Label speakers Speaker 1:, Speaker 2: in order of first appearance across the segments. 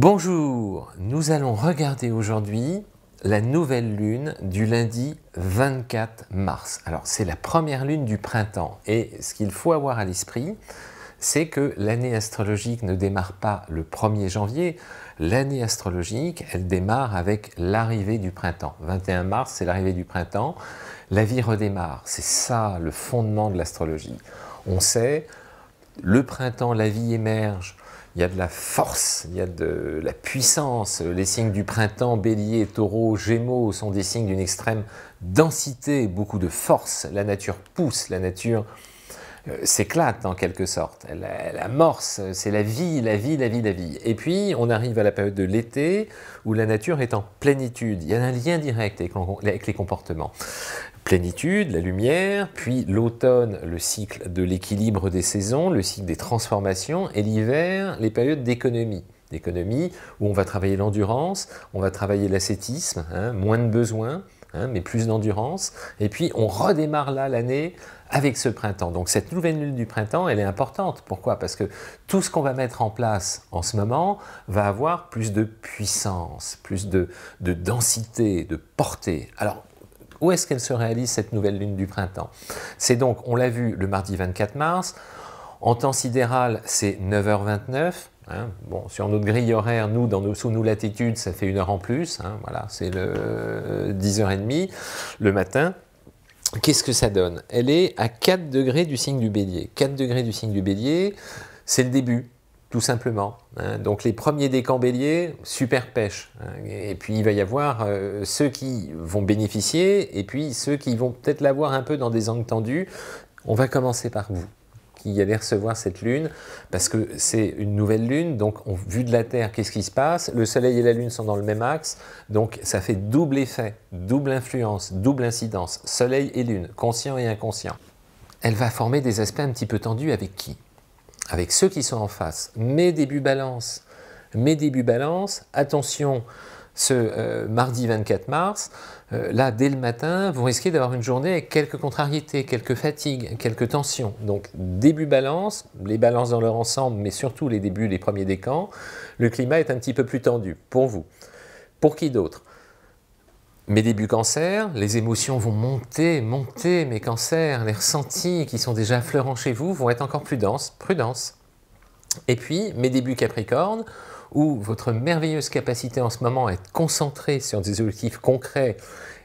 Speaker 1: Bonjour, nous allons regarder aujourd'hui la nouvelle lune du lundi 24 mars. Alors c'est la première lune du printemps et ce qu'il faut avoir à l'esprit, c'est que l'année astrologique ne démarre pas le 1er janvier, l'année astrologique, elle démarre avec l'arrivée du printemps. 21 mars, c'est l'arrivée du printemps, la vie redémarre, c'est ça le fondement de l'astrologie. On sait, le printemps, la vie émerge, il y a de la force, il y a de la puissance. Les signes du printemps, bélier, taureau, gémeaux sont des signes d'une extrême densité, beaucoup de force. La nature pousse, la nature euh, s'éclate en quelque sorte. Elle, amorce, c'est la vie, la vie, la vie, la vie. Et puis on arrive à la période de l'été où la nature est en plénitude. Il y a un lien direct avec, les comportements. Plénitude, la lumière, puis l'automne, le cycle de l'équilibre des saisons, le cycle des transformations, et l'hiver, les périodes d'économie d'économie, où on va travailler l'endurance, on va travailler l'ascétisme, hein, moins de besoins, hein, mais plus d'endurance. Et puis on redémarre là l'année avec ce printemps. Donc cette nouvelle lune du printemps, elle est importante. Pourquoi Parce que tout ce qu'on va mettre en place en ce moment va avoir plus de puissance, plus de, densité, de portée. Alors, où est-ce qu'elle se réalise cette nouvelle lune du printemps C'est donc, on l'a vu, le mardi 24 mars. En temps sidéral, c'est 9h29. Hein, bon, sur notre grille horaire, nous, dans sous nos latitudes, ça fait une heure en plus. Hein, voilà, c'est le 10h30 euh, le matin qu'est-ce que ça donne Elle est à 4 degrés du signe du bélier. 4 degrés du signe du bélier, c'est le début, tout simplement. Hein. Donc les premiers décans béliers, super pêche. Hein. Et puis il va y avoir euh, ceux qui vont bénéficier, et puis ceux qui vont peut-être l'avoir un peu dans des angles tendus. On va commencer par vous qui allait recevoir cette lune, parce que c'est une nouvelle lune, donc on, vu de la Terre, qu'est-ce qui se passe Le Soleil et la Lune sont dans le même axe, donc ça fait double effet, double influence, double incidence, Soleil et Lune, conscient et inconscient. Elle va former des aspects un petit peu tendus avec qui Avec ceux qui sont en face. Mes début balance, mes début balance, attention, ce euh, mardi 24 mars, euh, là, dès le matin, vous risquez d'avoir une journée avec quelques contrariétés, quelques fatigues, quelques tensions. Donc, début balance, les balances dans leur ensemble, mais surtout les débuts, les premiers décans, le climat est un petit peu plus tendu pour vous. Pour qui d'autre mes débuts cancer, les émotions vont monter, monter, mes cancers, les ressentis qui sont déjà fleurants chez vous vont être encore plus denses, prudence. Et puis, mes débuts capricorne, où votre merveilleuse capacité en ce moment à être concentré sur des objectifs concrets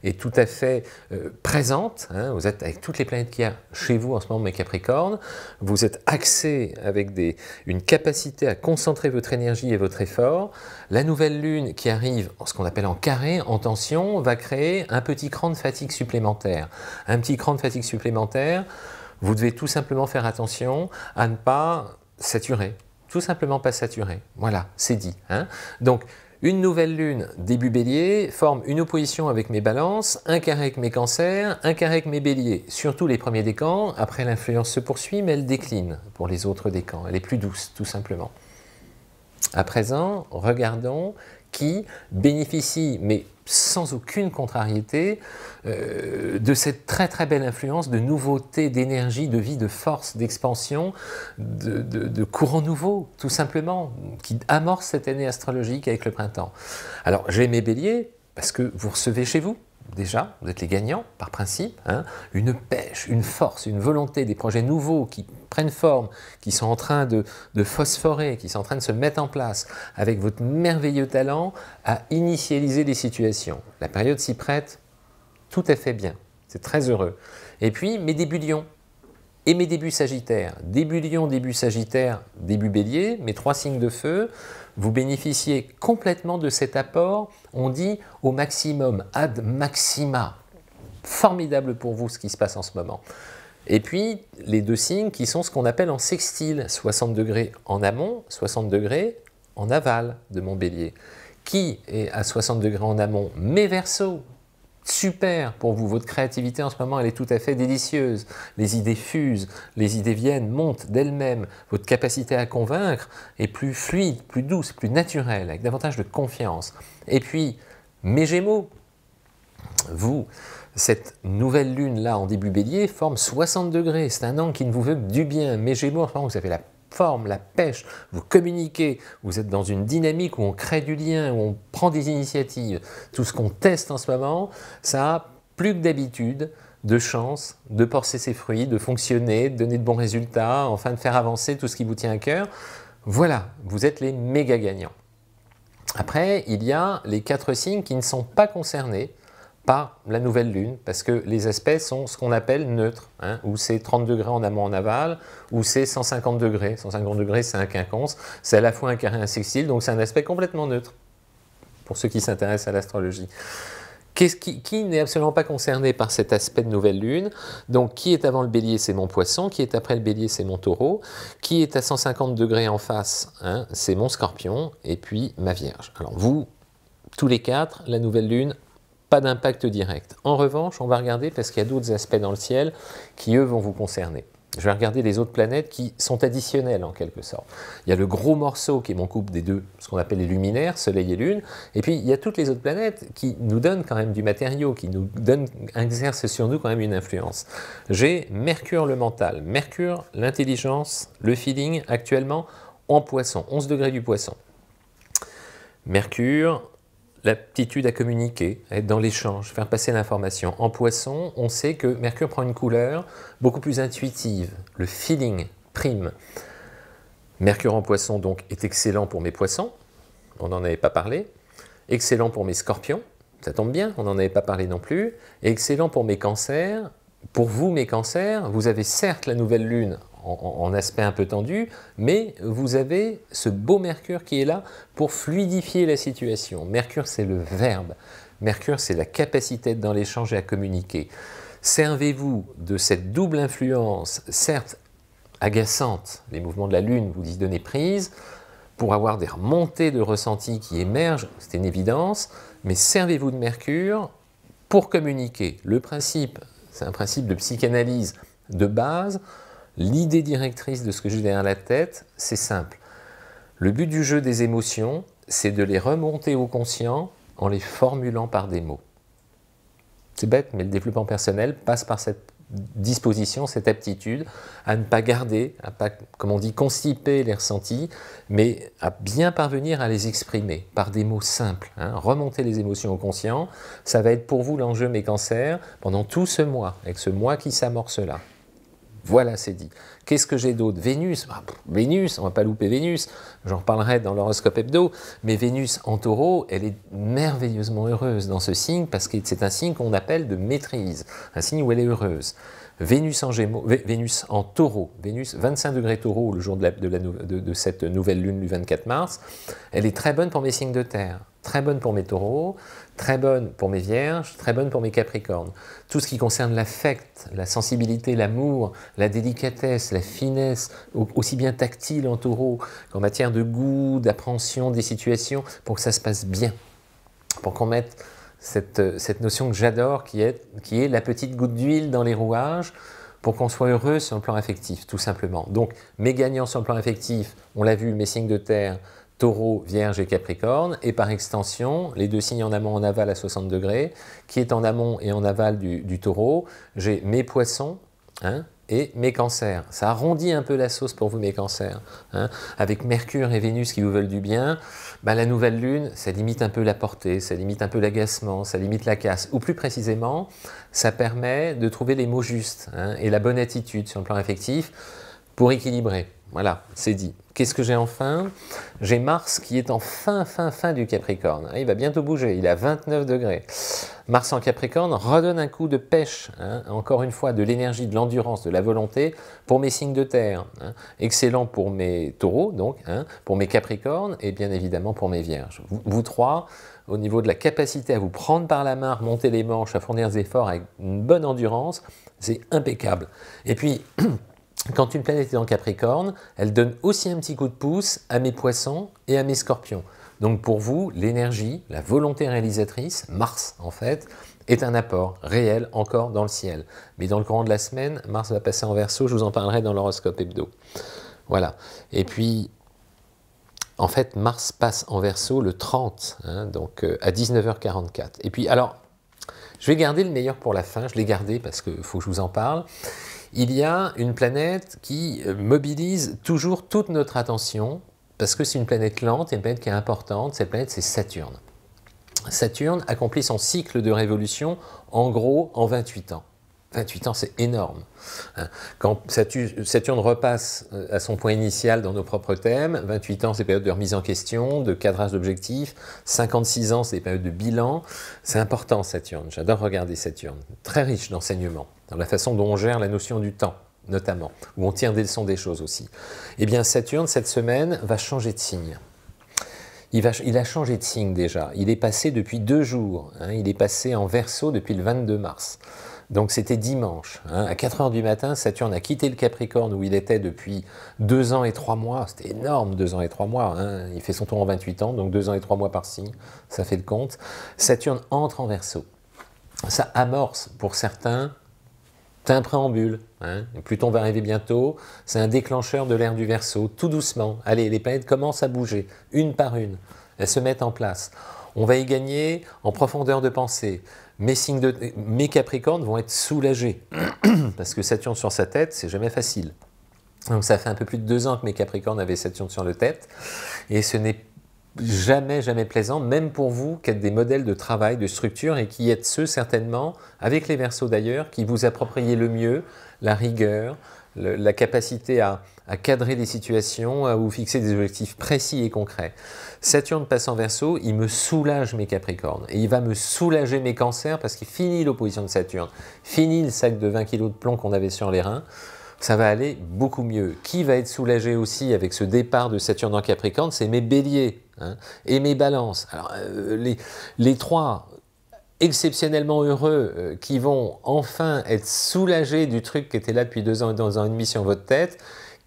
Speaker 1: est tout à fait euh, présente. Hein. vous êtes avec toutes les planètes qu'il y a chez vous en ce moment, mes Capricornes. Vous êtes axé avec des, une capacité à concentrer votre énergie et votre effort. La nouvelle lune qui arrive en ce qu'on appelle en carré, en tension, va créer un petit cran de fatigue supplémentaire. Un petit cran de fatigue supplémentaire, vous devez tout simplement faire attention à ne pas saturer, tout simplement pas saturé. Voilà, c'est dit. Hein. Donc, une nouvelle lune, début bélier, forme une opposition avec mes balances, un carré avec mes cancers, un carré avec mes béliers, surtout les premiers décans. Après, l'influence se poursuit, mais elle décline pour les autres décans. Elle est plus douce, tout simplement. À présent, regardons qui bénéficie, mais sans aucune contrariété, euh, de cette très très belle influence de nouveauté, d'énergie, de vie, de force, d'expansion, de, de, de, courant nouveau, tout simplement, qui amorce cette année astrologique avec le printemps. Alors, j'ai mes béliers, parce que vous recevez chez vous, déjà, vous êtes les gagnants par principe, hein. une pêche, une force, une volonté, des projets nouveaux qui prennent forme, qui sont en train de, de phosphorer, qui sont en train de se mettre en place avec votre merveilleux talent à initialiser les situations. La période s'y prête tout à fait bien, c'est très heureux. Et puis mes débuts et mes débuts sagittaires. Début lion, début sagittaire, début bélier, mes trois signes de feu, vous bénéficiez complètement de cet apport, on dit au maximum, ad maxima. Formidable pour vous ce qui se passe en ce moment. Et puis, les deux signes qui sont ce qu'on appelle en sextile, 60 degrés en amont, 60 degrés en aval de mon bélier. Qui est à 60 degrés en amont Mes versos, super pour vous. Votre créativité en ce moment, elle est tout à fait délicieuse. Les idées fusent, les idées viennent, montent d'elles-mêmes. Votre capacité à convaincre est plus fluide, plus douce, plus naturelle, avec davantage de confiance. Et puis, mes Gémeaux, vous, cette nouvelle lune là en début bélier forme 60 degrés, c'est un an qui ne vous veut du bien, mes Gémeaux, en ce moment vous avez la forme, la pêche, vous communiquez, vous êtes dans une dynamique où on crée du lien, où on prend des initiatives. Tout ce qu'on teste en ce moment, ça a plus que d'habitude de chance de porter ses fruits, de fonctionner, de donner de bons résultats, enfin de faire avancer tout ce qui vous tient à cœur. Voilà, vous êtes les méga gagnants. Après, il y a les quatre signes qui ne sont pas concernés par la nouvelle Lune, parce que les aspects sont ce qu'on appelle neutres, hein, où c'est 30 degrés en amont en aval, ou c'est 150 degrés. 150 degrés, c'est un quinconce, c'est à la fois un carré et un sextile, donc c'est un aspect complètement neutre, pour ceux qui s'intéressent à l'astrologie. qui, n'est absolument pas concerné par cet aspect de nouvelle lune Donc, qui est avant le bélier, c'est mon poisson. Qui est après le bélier, c'est mon taureau. Qui est à 150 degrés en face, hein, c'est mon scorpion. Et puis, ma vierge. Alors, vous, tous les quatre, la nouvelle lune pas d'impact direct. En revanche, on va regarder, parce qu'il y a d'autres aspects dans le ciel qui, eux, vont vous concerner. Je vais regarder les autres planètes qui sont additionnelles en quelque sorte. Il y a le gros morceau qui est mon couple des deux, ce qu'on appelle les luminaires, Soleil et Lune, et puis il y a toutes les autres planètes qui nous donnent quand même du matériau, qui nous donnent, exercent sur nous quand même une influence. J'ai Mercure le mental, Mercure l'intelligence, le feeling actuellement en poisson, 11 degrés du poisson. Mercure, l'aptitude à communiquer, être dans l'échange, faire passer l'information. En poisson, on sait que Mercure prend une couleur beaucoup plus intuitive, le feeling prime. Mercure en poisson donc est excellent pour mes poissons, on n'en avait pas parlé, excellent pour mes scorpions, ça tombe bien, on n'en avait pas parlé non plus, et excellent pour mes cancers. Pour vous, mes cancers, vous avez certes la nouvelle lune en, aspect un peu tendu, mais vous avez ce beau Mercure qui est là pour fluidifier la situation. Mercure, c'est le verbe. Mercure, c'est la capacité dans l'échange et à communiquer. Servez-vous de cette double influence, certes agaçante, les mouvements de la Lune, vous y donnez prise, pour avoir des remontées de ressentis qui émergent, c'est une évidence, mais servez-vous de Mercure pour communiquer. Le principe, c'est un principe de psychanalyse de base, L'idée directrice de ce que j'ai derrière la tête, c'est simple. Le but du jeu des émotions, c'est de les remonter au conscient en les formulant par des mots. C'est bête, mais le développement personnel passe par cette disposition, cette aptitude à ne pas garder, à ne pas, comme on dit, constiper les ressentis, mais à bien parvenir à les exprimer par des mots simples. Hein. Remonter les émotions au conscient, ça va être pour vous l'enjeu mes cancers pendant tout ce mois, avec ce mois qui s'amorce là. Voilà, c'est dit. Qu'est-ce que j'ai d'autre Vénus, bah, Vénus, on va pas louper Vénus, j'en reparlerai dans l'horoscope hebdo, mais Vénus en taureau, elle est merveilleusement heureuse dans ce signe parce que c'est un signe qu'on appelle de maîtrise, un signe où elle est heureuse. Vénus en Gémeaux, Vénus en Taureau, Vénus 25 degrés Taureau le jour de, de, cette nouvelle lune du 24 mars, elle est très bonne pour mes signes de terre, très bonne pour mes taureaux, très bonne pour mes vierges, très bonne pour mes capricornes. Tout ce qui concerne l'affect, la sensibilité, l'amour, la délicatesse, la finesse, aussi bien tactile en taureau qu'en matière de goût, d'appréhension des situations, pour que ça se passe bien, pour qu'on mette euh, cette, notion que j'adore qui est, la petite goutte d'huile dans les rouages pour qu'on soit heureux sur le plan affectif, tout simplement. Donc, mes gagnants sur le plan affectif, on l'a vu, mes signes de terre, taureau, vierge et capricorne, et par extension, les deux signes en amont en aval à 60 degrés, qui est en amont et en aval du, du taureau, j'ai mes poissons, hein, et mes cancers. Ça arrondit un peu la sauce pour vous, mes cancers. Hein. Avec Mercure et Vénus qui vous veulent du bien, ben, la nouvelle lune, ça limite un peu la portée, ça limite un peu l'agacement, ça limite la casse. Ou plus précisément, ça permet de trouver les mots justes hein, et la bonne attitude sur le plan affectif pour équilibrer. Voilà, c'est dit. Qu'est-ce que j'ai enfin J'ai Mars qui est en fin, fin, fin du Capricorne. Ah, il va bientôt bouger, il a 29 degrés. Mars en Capricorne redonne un coup de pêche, hein, encore une fois, de l'énergie, de l'endurance, de la volonté pour mes signes de terre. Hein. Excellent pour mes taureaux, donc, hein, pour mes Capricornes et bien évidemment pour mes vierges. Vous, trois, au niveau de la capacité à vous prendre par la main, remonter les manches, à fournir des efforts avec une bonne endurance, c'est impeccable. Et puis... quand une planète est en Capricorne, elle donne aussi un petit coup de pouce à mes poissons et à mes scorpions. Donc pour vous, l'énergie, la volonté réalisatrice, Mars en fait, est un apport réel encore dans le ciel. Mais dans le courant de la semaine, Mars va passer en verso, je vous en parlerai dans l'horoscope hebdo. Voilà. Et puis, en fait, Mars passe en verso le 30, hein, donc euh, à 19h44. Et puis, alors, je vais garder le meilleur pour la fin, je l'ai gardé parce qu'il faut que je vous en parle il y a une planète qui euh, mobilise toujours toute notre attention, parce que c'est une planète lente, et une planète qui est importante, cette planète c'est Saturne. Saturne accomplit son cycle de révolution en gros en 28 ans. 28 ans, c'est énorme. Hein. Quand Saturne repasse euh, à son point initial dans nos propres thèmes, 28 ans, c'est période de remise en question, de cadrage d'objectifs, 56 ans, c'est période de bilan. C'est important, Saturne. J'adore regarder Saturne. Très riche d'enseignements, dans la façon dont on gère la notion du temps, notamment, où on tire des leçons des choses aussi. Eh bien, Saturne, cette semaine, va changer de signe. Il, a changé de signe déjà. Il est passé depuis deux jours. Hein. il est passé en verso depuis le 22 mars. Donc c'était dimanche. Hein. À 4 heures du matin, Saturne a quitté le Capricorne où il était depuis 2 ans et 3 mois. C'était énorme, 2 ans et 3 mois. Hein. Il fait son tour en 28 ans, donc 2 ans et 3 mois par signe, ça fait le compte. Saturne entre en verso. Ça amorce pour certains c'est un préambule. Hein. Pluton va arriver bientôt, c'est un déclencheur de l'ère du verso, tout doucement. Allez, les planètes commencent à bouger, une par une. Elles se mettent en place. On va y gagner en profondeur de pensée mes, signes de, mes capricornes vont être soulagés, parce que Saturne sur sa tête, c'est jamais facile. Donc ça fait un peu plus de deux ans que mes capricornes avaient Saturne sur le tête, et ce n'est jamais, jamais plaisant, même pour vous qui êtes des modèles de travail, de structure, et qui êtes ceux certainement, avec les versos d'ailleurs, qui vous appropriez le mieux la rigueur, la capacité à, cadrer des situations, à vous fixer des objectifs précis et concrets. Saturne passe en verso, il me soulage mes capricornes, et il va me soulager mes cancers, parce qu'il finit l'opposition de Saturne, finit le sac de 20 kg de plomb qu'on avait sur les reins, ça va aller beaucoup mieux. Qui va être soulagé aussi avec ce départ de Saturne en Capricorne C'est mes béliers hein, et mes balances. Alors, euh, les trois, exceptionnellement heureux euh, qui vont enfin être soulagés du truc qui était là depuis deux ans et demi sur votre tête.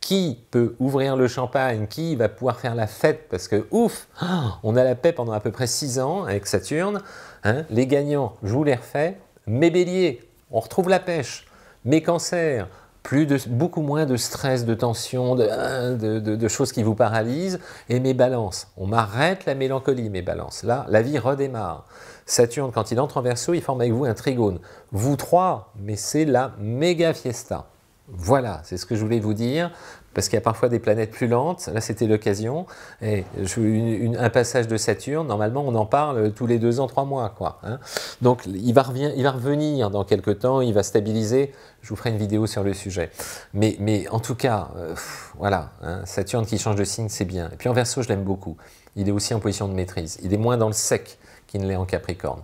Speaker 1: Qui peut ouvrir le champagne Qui va pouvoir faire la fête Parce que ouf, on a la paix pendant à peu près six ans avec Saturne. Hein. les gagnants, je vous les refais. Mes béliers, on retrouve la pêche. Mes cancers, plus de, beaucoup moins de stress, de tension, de, de choses qui vous paralysent, et mes balances. On m'arrête la mélancolie, mes balances. Là, la vie redémarre. Saturne, quand il entre en verso, il forme avec vous un trigone. Vous trois, mais c'est la méga fiesta. Voilà, c'est ce que je voulais vous dire parce qu'il y a parfois des planètes plus lentes. Là, c'était l'occasion. Et un passage de Saturne, normalement, on en parle tous les deux ans, trois mois. Quoi, hein. Donc, il va, il va revenir dans quelques temps, il va stabiliser. Je vous ferai une vidéo sur le sujet. Mais, en tout cas, euh, voilà, hein. Saturne qui change de signe, c'est bien. Et puis en verso, je l'aime beaucoup. Il est aussi en position de maîtrise. Il est moins dans le sec qu'il ne l'est en Capricorne.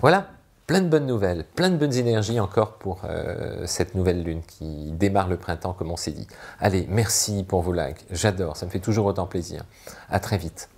Speaker 1: Voilà plein de bonnes nouvelles, plein de bonnes énergies encore pour euh, cette nouvelle lune qui démarre le printemps comme on s'est dit. Allez, merci pour vos likes, j'adore, ça me fait toujours autant plaisir. À très vite.